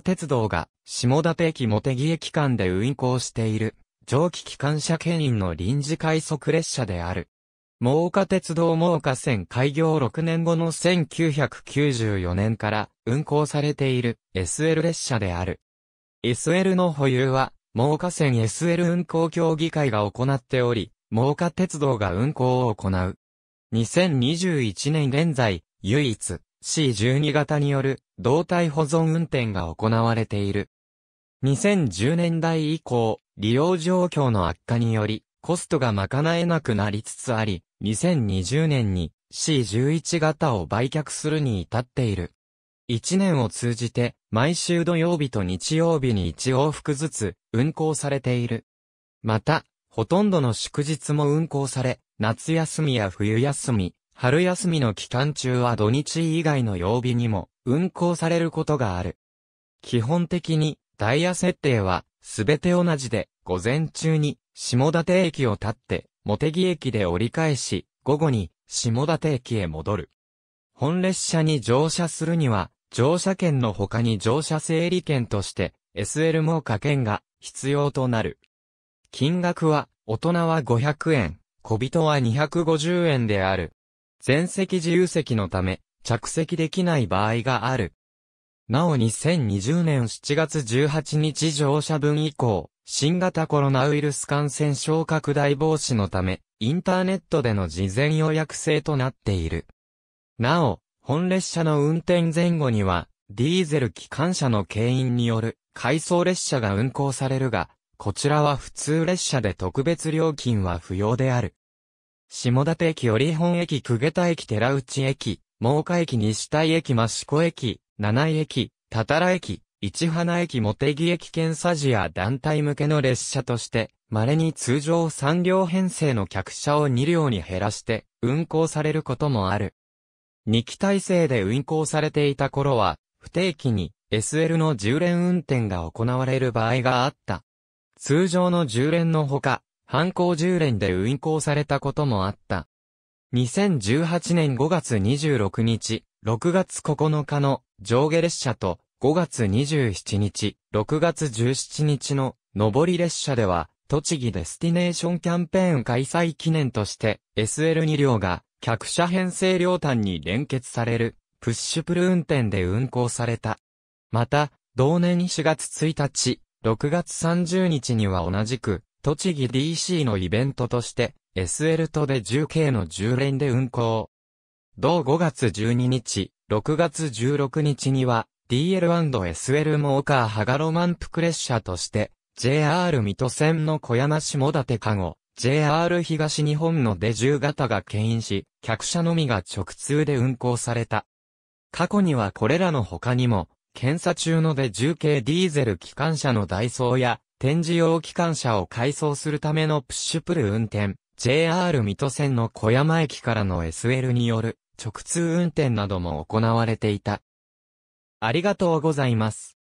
鉄道が下館駅茂木駅間で運行している蒸気機関車牽引の臨時快速列車である。真岡鉄道真岡線開業6年後の1994年から運行されている SL 列車である。SL の保有は真岡線 SL 運行協議会が行っており、真岡鉄道が運行を行う。2021年現在、唯一、C12 型による動体保存運転が行われている。2010年代以降、利用状況の悪化により、コストが賄えなくなりつつあり、2020年に C11 型を売却するに至っている。1年を通じて、毎週土曜日と日曜日に1往復ずつ運行されている。また、ほとんどの祝日も運行され、夏休みや冬休み、春休みの期間中は土日以外の曜日にも運行されることがある。基本的にダイヤ設定はすべて同じで午前中に下館駅を立って茂木駅で折り返し午後に下館駅へ戻る。本列車に乗車するには乗車券の他に乗車整理券として SL も加券が必要となる。金額は大人は500円、小人は250円である。全席自由席のため、着席できない場合がある。なお2020年7月18日乗車分以降、新型コロナウイルス感染症拡大防止のため、インターネットでの事前予約制となっている。なお、本列車の運転前後には、ディーゼル機関車の牽引による、回送列車が運行されるが、こちらは普通列車で特別料金は不要である。下館駅折本駅久下田駅寺内駅、真岡駅西大駅益子駅、七井駅、多たら駅、市花駅茂木駅検査時や団体向けの列車として、稀に通常3両編成の客車を2両に減らして運行されることもある。2期体制で運行されていた頃は、不定期に SL の10連運転が行われる場合があった。通常の10連のほか、犯行10連で運行されたこともあった。2018年5月26日、6月9日の上下列車と5月27日、6月17日の上り列車では、栃木デスティネーションキャンペーン開催記念として、SL2 両が客車編成両端に連結される、プッシュプル運転で運行された。また、同年4月1日、6月30日には同じく、栃木 DC のイベントとして、SL とで 10K の10連で運行。同5月12日、6月16日には、DL&SL も岡羽ガロマンプク列車として、JR 水戸線の小山下館加護、JR 東日本の出10型が牽引し、客車のみが直通で運行された。過去にはこれらの他にも、検査中の出10系ディーゼル機関車のダイソーや、展示用機関車を改装するためのプッシュプル運転、JR 水戸線の小山駅からの SL による直通運転なども行われていた。ありがとうございます。